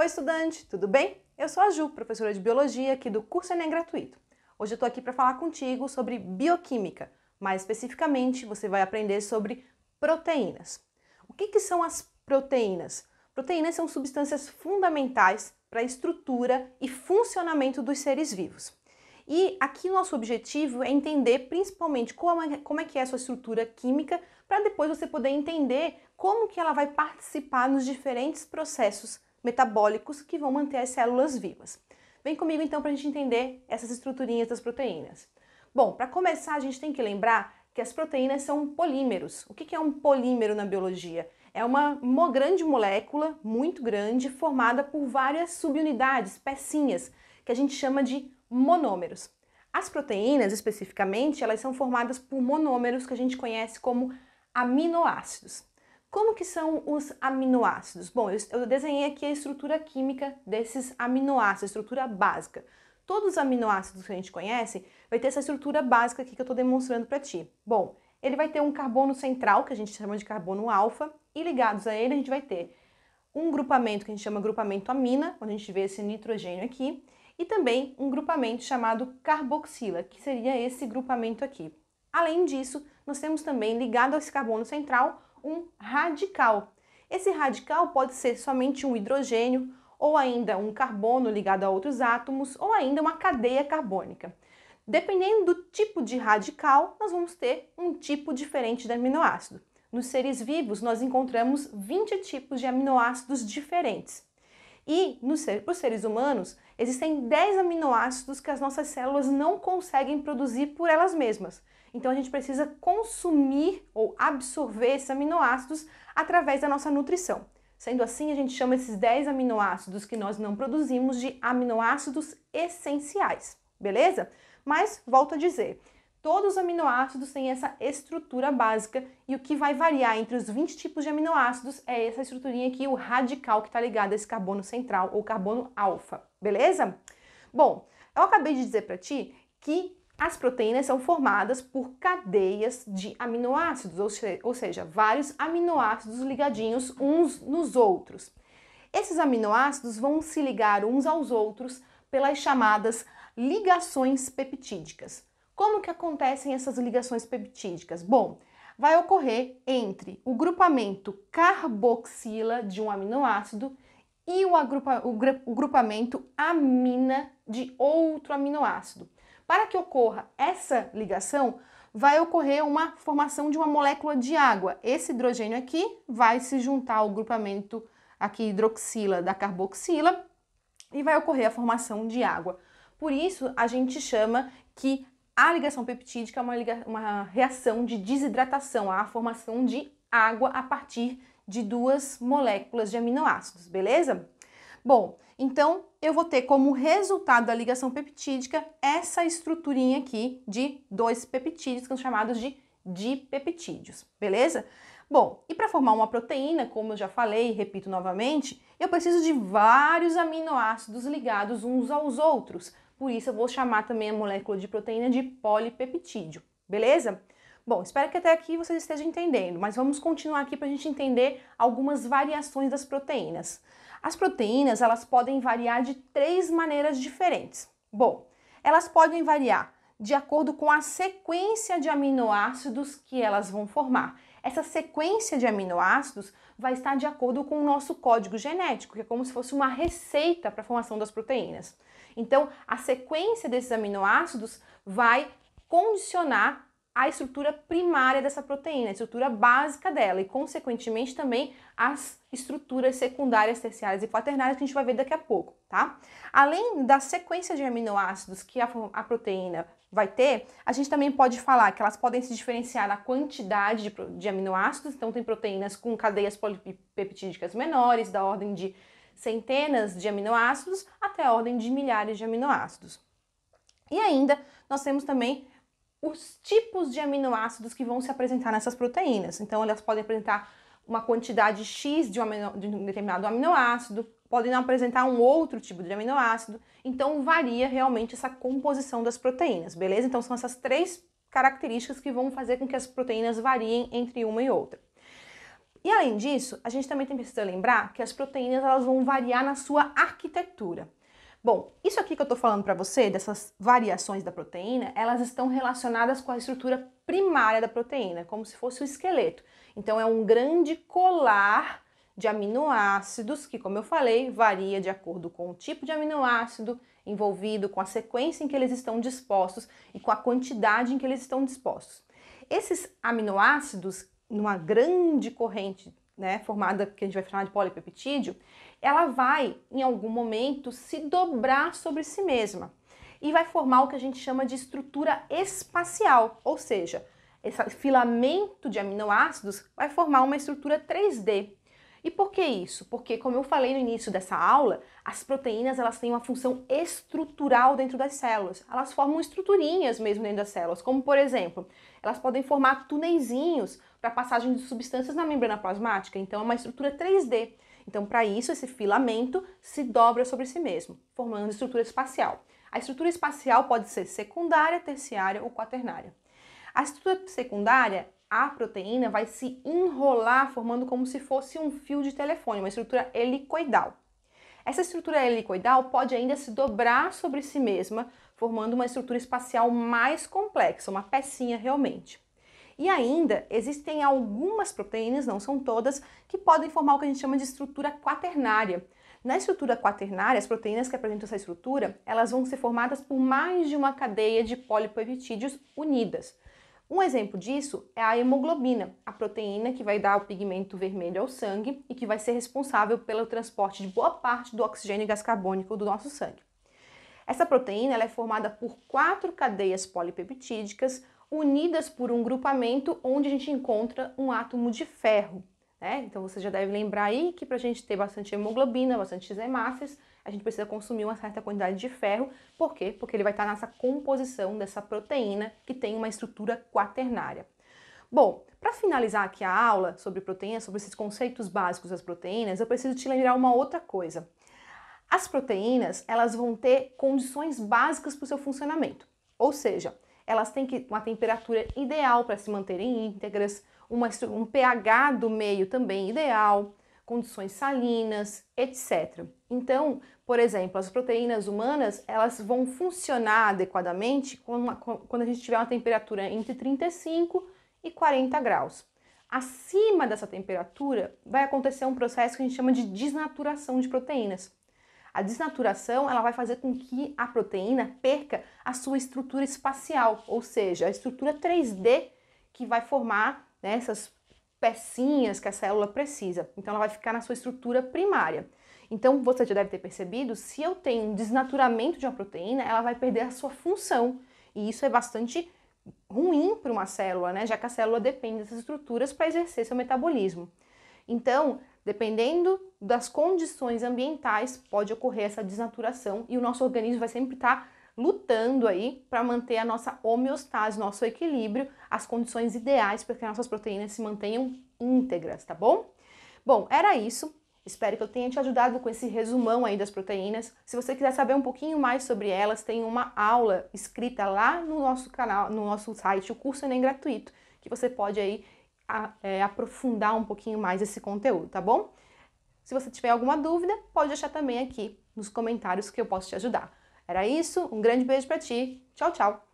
Oi, estudante, tudo bem? Eu sou a Ju, professora de Biologia aqui do curso Enem Gratuito. Hoje eu estou aqui para falar contigo sobre bioquímica. Mais especificamente, você vai aprender sobre proteínas. O que, que são as proteínas? Proteínas são substâncias fundamentais para a estrutura e funcionamento dos seres vivos. E aqui nosso objetivo é entender principalmente como é, como é que é a sua estrutura química, para depois você poder entender como que ela vai participar nos diferentes processos metabólicos que vão manter as células vivas. Vem comigo então para a gente entender essas estruturinhas das proteínas. Bom, para começar, a gente tem que lembrar que as proteínas são polímeros. O que é um polímero na biologia? É uma, uma grande molécula, muito grande, formada por várias subunidades, pecinhas, que a gente chama de monômeros. As proteínas, especificamente, elas são formadas por monômeros que a gente conhece como aminoácidos. Como que são os aminoácidos? Bom, eu, desenhei aqui a estrutura química desses aminoácidos, a estrutura básica. Todos os aminoácidos que a gente conhece vai ter essa estrutura básica aqui que eu estou demonstrando para ti. Bom, ele vai ter um carbono central, que a gente chama de carbono alfa, e ligados a ele a gente vai ter um grupamento que a gente chama grupamento amina, onde a gente vê esse nitrogênio aqui, e também um grupamento chamado carboxila, que seria esse grupamento aqui. Além disso, nós temos também ligado a esse carbono central um radical. Esse radical pode ser somente um hidrogênio, ou ainda um carbono ligado a outros átomos, ou ainda uma cadeia carbônica. Dependendo do tipo de radical, nós vamos ter um tipo diferente de aminoácido. Nos seres vivos, nós encontramos 20 tipos de aminoácidos diferentes. E nos para os seres humanos, existem 10 aminoácidos que as nossas células não conseguem produzir por elas mesmas. Então a gente precisa consumir ou absorver esses aminoácidos através da nossa nutrição. Sendo assim, a gente chama esses 10 aminoácidos que nós não produzimos de aminoácidos essenciais, beleza? Mas volto a dizer, todos os aminoácidos têm essa estrutura básica e o que vai variar entre os 20 tipos de aminoácidos é essa estruturinha aqui, o radical que está ligado a esse carbono central ou carbono alfa, beleza? Bom, eu acabei de dizer para ti que as proteínas são formadas por cadeias de aminoácidos, ou, se, ou seja, vários aminoácidos ligadinhos uns nos outros. Esses aminoácidos vão se ligar uns aos outros pelas chamadas ligações peptídicas. Como que acontecem essas ligações peptídicas? Bom, vai ocorrer entre o grupamento carboxila de um aminoácido e o, agrupa, o, o grupamento amina de outro aminoácido. Para que ocorra essa ligação, vai ocorrer uma formação de uma molécula de água. Esse hidrogênio aqui vai se juntar ao grupamento aqui hidroxila da carboxila e vai ocorrer a formação de água. Por isso, a gente chama que a ligação peptídica é uma, uma reação de desidratação, a formação de água a partir de duas moléculas de aminoácidos, beleza? Bom, então eu vou ter como resultado da ligação peptídica essa estruturinha aqui de dois peptídeos, que são chamados de dipeptídeos, beleza? Bom, e para formar uma proteína, como eu já falei e repito novamente, eu preciso de vários aminoácidos ligados uns aos outros. Por isso eu vou chamar também a molécula de proteína de polipeptídeo, beleza? Bom, espero que até aqui vocês estejam entendendo, mas vamos continuar aqui para a gente entender algumas variações das proteínas. As proteínas, elas podem variar de três maneiras diferentes. Bom, elas podem variar de acordo com a sequência de aminoácidos que elas vão formar. Essa sequência de aminoácidos vai estar de acordo com o nosso código genético, que é como se fosse uma receita para a formação das proteínas. Então, a sequência desses aminoácidos vai condicionar a estrutura primária dessa proteína, a estrutura básica dela e, consequentemente, também as estruturas secundárias, terciárias e quaternárias que a gente vai ver daqui a pouco, tá? Além da sequência de aminoácidos que a, a proteína vai ter, a gente também pode falar que elas podem se diferenciar na quantidade de, de aminoácidos, então tem proteínas com cadeias polipeptídicas menores, da ordem de centenas de aminoácidos até a ordem de milhares de aminoácidos. E ainda nós temos também os tipos de aminoácidos que vão se apresentar nessas proteínas. Então, elas podem apresentar uma quantidade X de um, amino, de um determinado aminoácido, podem apresentar um outro tipo de aminoácido. Então, varia realmente essa composição das proteínas, beleza? Então, são essas três características que vão fazer com que as proteínas variem entre uma e outra. E além disso, a gente também tem precisa lembrar que as proteínas elas vão variar na sua arquitetura. Bom, isso aqui que eu estou falando para você, dessas variações da proteína, elas estão relacionadas com a estrutura primária da proteína, como se fosse o esqueleto. Então é um grande colar de aminoácidos que, como eu falei, varia de acordo com o tipo de aminoácido envolvido, com a sequência em que eles estão dispostos e com a quantidade em que eles estão dispostos. Esses aminoácidos, numa grande corrente né, formada que a gente vai chamar de polipeptídeo, ela vai, em algum momento, se dobrar sobre si mesma e vai formar o que a gente chama de estrutura espacial, ou seja, esse filamento de aminoácidos vai formar uma estrutura 3D, e por que isso? Porque, como eu falei no início dessa aula, as proteínas elas têm uma função estrutural dentro das células. Elas formam estruturinhas mesmo dentro das células, como por exemplo, elas podem formar tuneizinhos para passagem de substâncias na membrana plasmática. Então, é uma estrutura 3D. Então, para isso, esse filamento se dobra sobre si mesmo, formando estrutura espacial. A estrutura espacial pode ser secundária, terciária ou quaternária. A estrutura secundária a proteína vai se enrolar formando como se fosse um fio de telefone, uma estrutura helicoidal. Essa estrutura helicoidal pode ainda se dobrar sobre si mesma, formando uma estrutura espacial mais complexa, uma pecinha realmente. E ainda existem algumas proteínas, não são todas, que podem formar o que a gente chama de estrutura quaternária. Na estrutura quaternária, as proteínas que apresentam essa estrutura, elas vão ser formadas por mais de uma cadeia de polipeptídeos unidas. Um exemplo disso é a hemoglobina, a proteína que vai dar o pigmento vermelho ao sangue e que vai ser responsável pelo transporte de boa parte do oxigênio e gás carbônico do nosso sangue. Essa proteína é formada por quatro cadeias polipeptídicas unidas por um grupamento onde a gente encontra um átomo de ferro. Né? Então você já deve lembrar aí que para a gente ter bastante hemoglobina, bastante hemácias, a gente precisa consumir uma certa quantidade de ferro. Por quê? Porque ele vai estar nessa composição dessa proteína que tem uma estrutura quaternária. Bom, para finalizar aqui a aula sobre proteínas, sobre esses conceitos básicos das proteínas, eu preciso te lembrar uma outra coisa. As proteínas, elas vão ter condições básicas para o seu funcionamento. Ou seja, elas têm que uma temperatura ideal para se manterem íntegras, uma, um pH do meio também ideal, condições salinas, etc. Então, por exemplo, as proteínas humanas elas vão funcionar adequadamente quando a gente tiver uma temperatura entre 35 e 40 graus. Acima dessa temperatura vai acontecer um processo que a gente chama de desnaturação de proteínas. A desnaturação ela vai fazer com que a proteína perca a sua estrutura espacial, ou seja, a estrutura 3D que vai formar né, essas pecinhas que a célula precisa. Então, ela vai ficar na sua estrutura primária. Então, você já deve ter percebido, se eu tenho um desnaturamento de uma proteína, ela vai perder a sua função. E isso é bastante ruim para uma célula, né? Já que a célula depende dessas estruturas para exercer seu metabolismo. Então, dependendo das condições ambientais, pode ocorrer essa desnaturação e o nosso organismo vai sempre estar lutando aí para manter a nossa homeostase, nosso equilíbrio, as condições ideais para que nossas proteínas se mantenham íntegras, tá bom? Bom, era isso. Espero que eu tenha te ajudado com esse resumão aí das proteínas. Se você quiser saber um pouquinho mais sobre elas, tem uma aula escrita lá no nosso canal, no nosso site, o curso nem gratuito, que você pode aí a, é, aprofundar um pouquinho mais esse conteúdo, tá bom? Se você tiver alguma dúvida, pode deixar também aqui nos comentários que eu posso te ajudar. Era isso, um grande beijo para ti. Tchau, tchau.